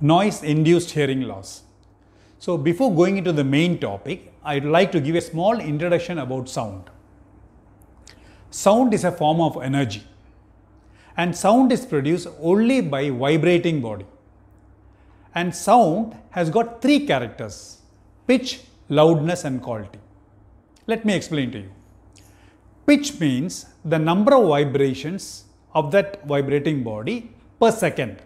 noise induced hearing loss. So, before going into the main topic, I would like to give a small introduction about sound. Sound is a form of energy and sound is produced only by vibrating body. And sound has got three characters, pitch, loudness and quality. Let me explain to you. Pitch means the number of vibrations of that vibrating body per second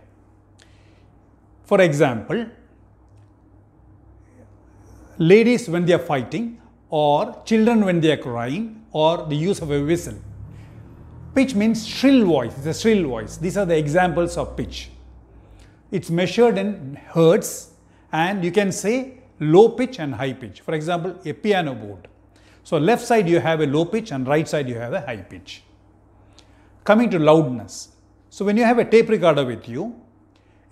for example, ladies when they are fighting or children when they are crying or the use of a whistle. Pitch means shrill voice, it's a shrill voice. These are the examples of pitch. It's measured in hertz and you can say low pitch and high pitch. For example, a piano board. So left side you have a low pitch and right side you have a high pitch. Coming to loudness. So when you have a tape recorder with you,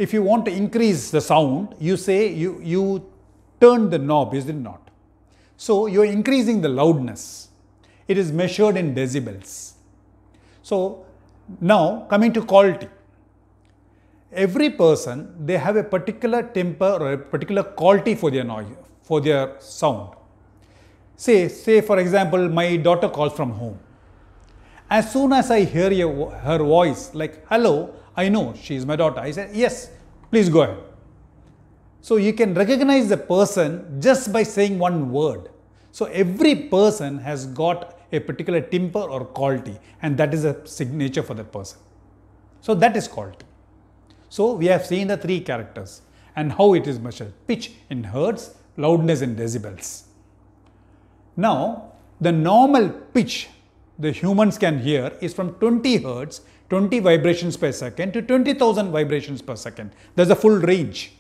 if you want to increase the sound, you say you, you turn the knob, is it not? So, you are increasing the loudness. It is measured in decibels. So, now coming to quality. Every person, they have a particular temper or a particular quality for their noise, for their sound. Say, say for example, my daughter calls from home. As soon as I hear her voice like hello, I know she is my daughter. I said, yes, please go ahead. So you can recognize the person just by saying one word. So every person has got a particular timbre or quality and that is a signature for that person. So that is quality. So we have seen the three characters and how it is measured. Pitch in hertz, loudness in decibels. Now the normal pitch the humans can hear is from 20 hertz 20 vibrations per second to 20,000 vibrations per second. There's a full range.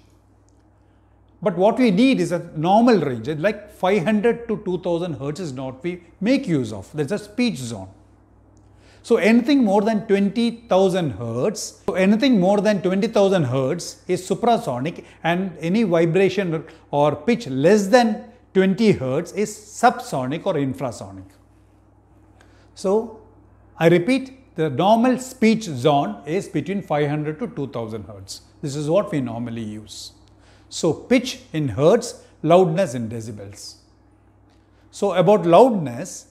But what we need is a normal range, like 500 to 2000 hertz is not we make use of. There's a speech zone. So anything more than 20,000 hertz, so anything more than 20,000 hertz is suprasonic and any vibration or pitch less than 20 hertz is subsonic or infrasonic. So I repeat, the normal speech zone is between 500 to 2000 hertz. This is what we normally use. So, pitch in hertz, loudness in decibels. So, about loudness,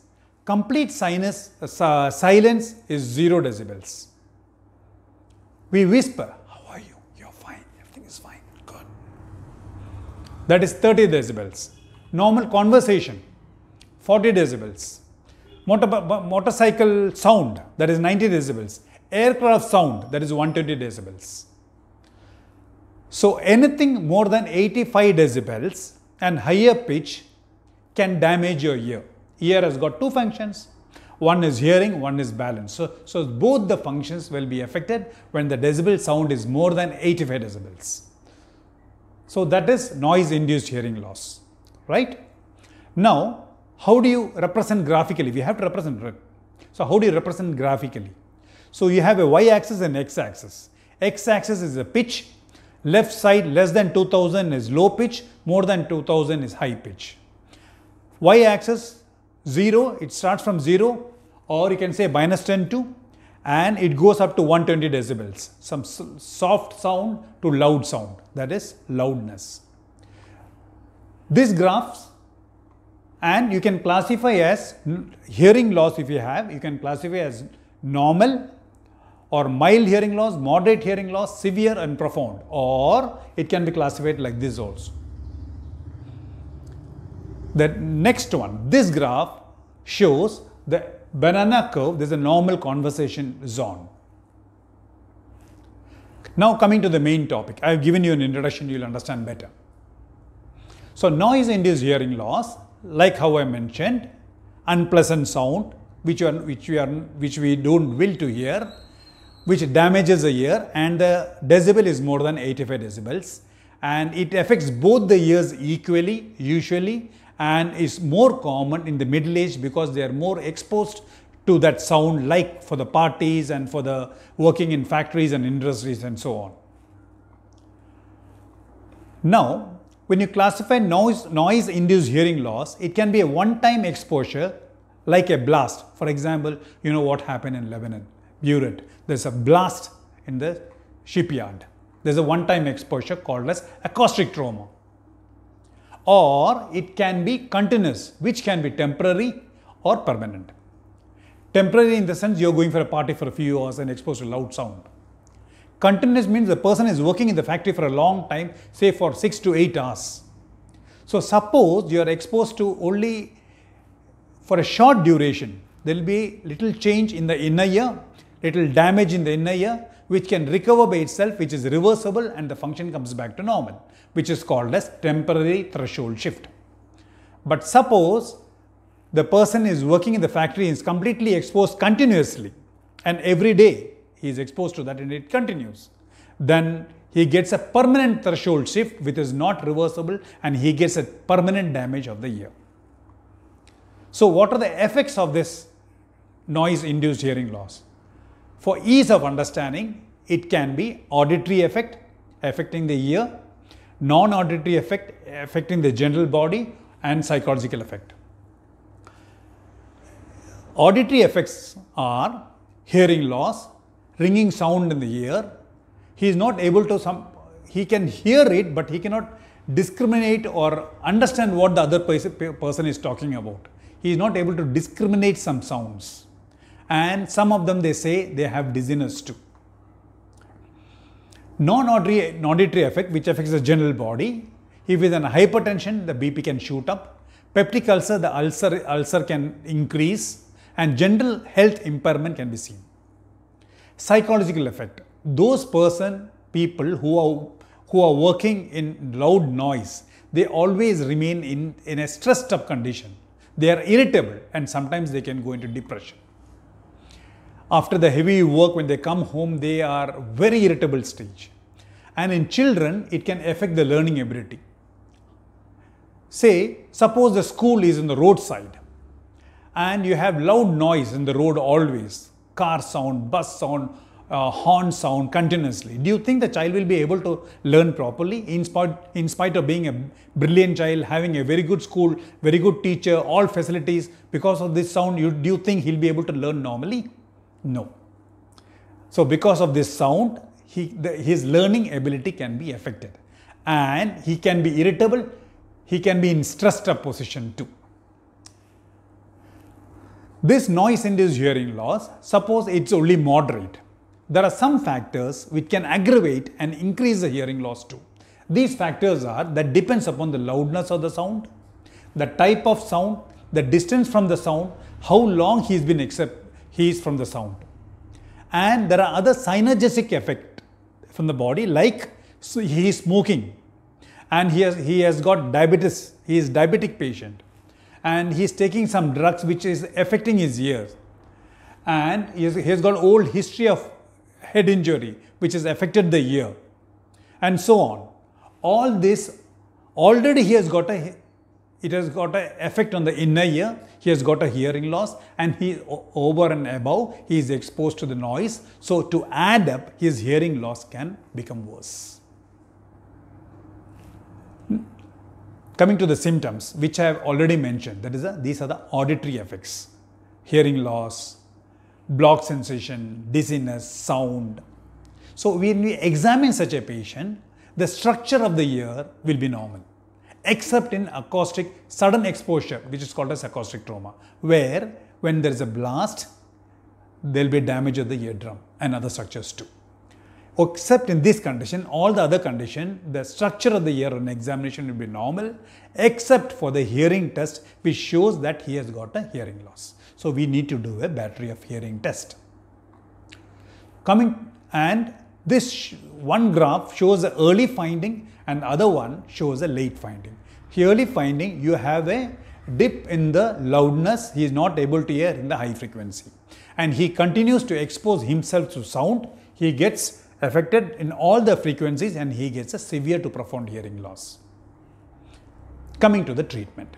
complete sinus, uh, silence is 0 decibels. We whisper, how are you? You're fine. Everything is fine. Good. That is 30 decibels. Normal conversation, 40 decibels motor, motorcycle sound that is 90 decibels, aircraft sound that is 120 decibels. So anything more than 85 decibels and higher pitch can damage your ear. Ear has got two functions. One is hearing, one is balance. So, so both the functions will be affected when the decibel sound is more than 85 decibels. So that is noise induced hearing loss, right? Now, how do you represent graphically? We have to represent. So how do you represent graphically? So you have a y-axis and x-axis. X-axis is the pitch. Left side less than 2000 is low pitch, more than 2000 is high pitch. Y-axis 0, it starts from 0 or you can say minus 10 to and it goes up to 120 decibels. Some soft sound to loud sound that is loudness. These graphs and you can classify as hearing loss if you have, you can classify as normal or mild hearing loss, moderate hearing loss, severe and profound or it can be classified like this also. The next one, this graph shows the banana curve, there is a normal conversation zone. Now coming to the main topic, I have given you an introduction, you will understand better. So noise induced hearing loss like how I mentioned, unpleasant sound which, are, which, we are, which we don't will to hear, which damages the ear and the decibel is more than 85 decibels and it affects both the ears equally usually and is more common in the middle age because they are more exposed to that sound like for the parties and for the working in factories and industries and so on. Now, when you classify noise, noise induced hearing loss, it can be a one time exposure like a blast. For example, you know what happened in Lebanon, Beirut. There's a blast in the shipyard. There's a one time exposure called as acoustic trauma. Or it can be continuous, which can be temporary or permanent. Temporary in the sense you're going for a party for a few hours and exposed to loud sound. Continuous means the person is working in the factory for a long time, say for 6 to 8 hours. So suppose you are exposed to only for a short duration, there will be little change in the inner ear, little damage in the inner ear, which can recover by itself, which is reversible and the function comes back to normal, which is called as temporary threshold shift. But suppose the person is working in the factory is completely exposed continuously and every day he is exposed to that and it continues. Then he gets a permanent threshold shift which is not reversible and he gets a permanent damage of the ear. So what are the effects of this noise induced hearing loss? For ease of understanding, it can be auditory effect affecting the ear, non-auditory effect affecting the general body and psychological effect. Auditory effects are hearing loss, ringing sound in the ear. He is not able to some, he can hear it, but he cannot discriminate or understand what the other person is talking about. He is not able to discriminate some sounds. And some of them they say they have dizziness too. Non-auditory auditory effect which affects the general body. If with an hypertension, the BP can shoot up. Peptic ulcer, the ulcer, ulcer can increase and general health impairment can be seen psychological effect. Those person, people who are, who are working in loud noise, they always remain in, in a stressed up condition. They are irritable and sometimes they can go into depression. After the heavy work, when they come home, they are very irritable stage. And in children, it can affect the learning ability. Say, suppose the school is in the roadside and you have loud noise in the road always car sound, bus sound, uh, horn sound continuously. Do you think the child will be able to learn properly in spite, in spite of being a brilliant child, having a very good school, very good teacher, all facilities because of this sound, you, do you think he'll be able to learn normally? No. So because of this sound, he, the, his learning ability can be affected and he can be irritable, he can be in stressed up position too. This noise induced hearing loss, suppose it's only moderate. There are some factors which can aggravate and increase the hearing loss too. These factors are that depends upon the loudness of the sound, the type of sound, the distance from the sound, how long he's been except he is from the sound. And there are other synergistic effect from the body like so he is smoking and he has, he has got diabetes, he is diabetic patient and he's taking some drugs which is affecting his ears. And he's, he's got old history of head injury which has affected the ear and so on. All this already he has got a it has got an effect on the inner ear. He has got a hearing loss and he over and above he is exposed to the noise. So to add up his hearing loss can become worse. Coming to the symptoms, which I have already mentioned, that is, a, uh, these are the auditory effects, hearing loss, block sensation, dizziness, sound. So when we examine such a patient, the structure of the ear will be normal, except in acoustic sudden exposure, which is called as acoustic trauma, where when there is a blast, there will be damage of the eardrum and other structures too except in this condition, all the other condition, the structure of the ear on examination will be normal, except for the hearing test, which shows that he has got a hearing loss. So, we need to do a battery of hearing test. Coming and this one graph shows the early finding and other one shows a late finding. The early finding, you have a dip in the loudness, he is not able to hear in the high frequency. And he continues to expose himself to sound, he gets affected in all the frequencies and he gets a severe to profound hearing loss. Coming to the treatment.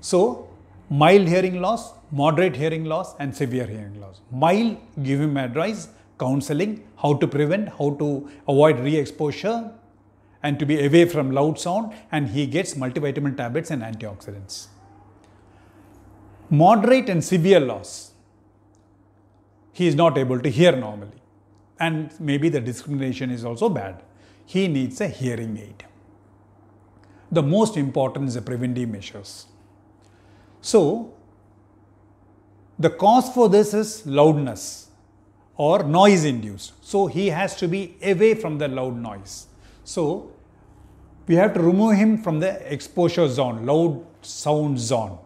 So, mild hearing loss, moderate hearing loss and severe hearing loss. Mild, give him advice, counseling, how to prevent, how to avoid re-exposure and to be away from loud sound and he gets multivitamin tablets and antioxidants. Moderate and severe loss, he is not able to hear normally and maybe the discrimination is also bad. He needs a hearing aid. The most important is the preventive measures. So, the cause for this is loudness or noise induced. So, he has to be away from the loud noise. So, we have to remove him from the exposure zone, loud sound zone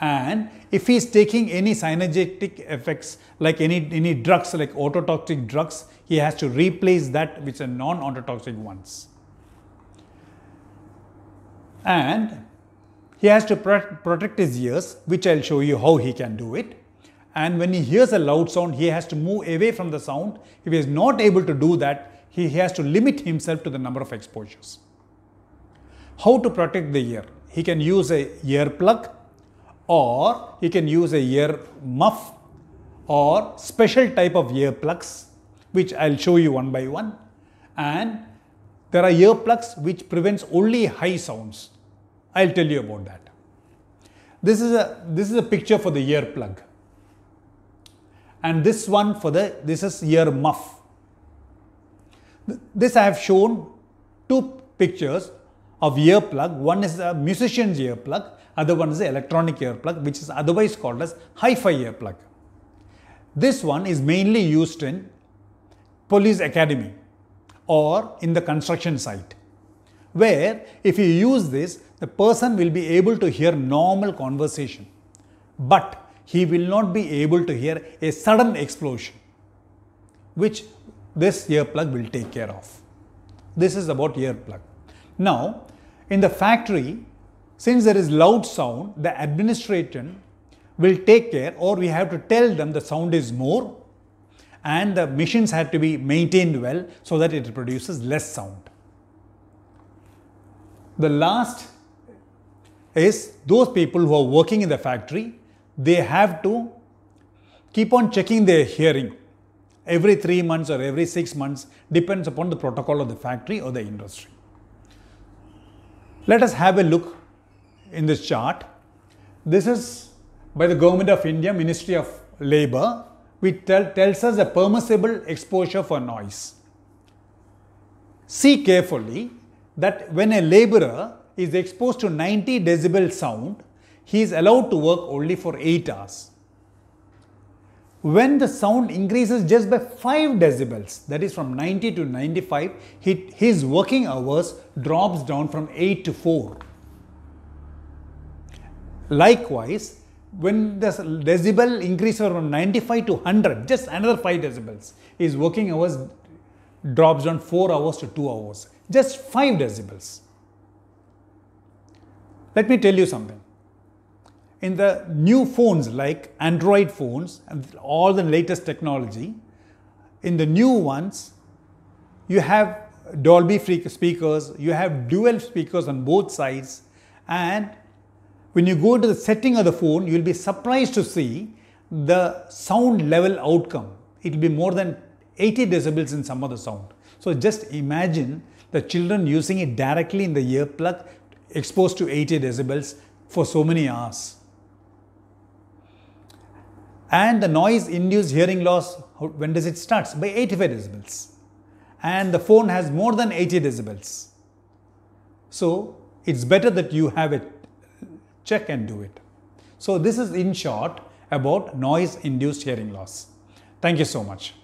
and if he is taking any synergetic effects like any, any drugs like ototoxic drugs, he has to replace that with a non-ototoxic ones. And he has to protect his ears which I will show you how he can do it. And when he hears a loud sound, he has to move away from the sound. If he is not able to do that, he has to limit himself to the number of exposures. How to protect the ear? He can use a ear plug or you can use a ear muff or special type of ear plugs which I'll show you one by one and there are ear plugs which prevents only high sounds. I'll tell you about that. This is a this is a picture for the ear plug. And this one for the this is ear muff. This I have shown two pictures of earplug. One is a musician's earplug, other one is electronic earplug which is otherwise called as hi-fi earplug. This one is mainly used in police academy or in the construction site where if you use this the person will be able to hear normal conversation but he will not be able to hear a sudden explosion which this earplug will take care of. This is about earplug. Now in the factory, since there is loud sound, the administration will take care or we have to tell them the sound is more and the machines have to be maintained well so that it produces less sound. The last is those people who are working in the factory, they have to keep on checking their hearing every three months or every six months depends upon the protocol of the factory or the industry. Let us have a look in this chart. This is by the Government of India, Ministry of Labour, which tell, tells us the permissible exposure for noise. See carefully that when a labourer is exposed to 90 decibel sound, he is allowed to work only for 8 hours when the sound increases just by 5 decibels, that is from 90 to 95, his working hours drops down from 8 to 4. Likewise, when the decibel increases from 95 to 100, just another 5 decibels, his working hours drops down 4 hours to 2 hours, just 5 decibels. Let me tell you something in the new phones like Android phones and all the latest technology, in the new ones, you have Dolby speakers, you have dual speakers on both sides and when you go to the setting of the phone, you will be surprised to see the sound level outcome. It will be more than 80 decibels in some of the sound. So just imagine the children using it directly in the earplug exposed to 80 decibels for so many hours. And the noise induced hearing loss, when does it starts? By 85 decibels. And the phone has more than 80 decibels. So it's better that you have it check and do it. So this is in short about noise induced hearing loss. Thank you so much.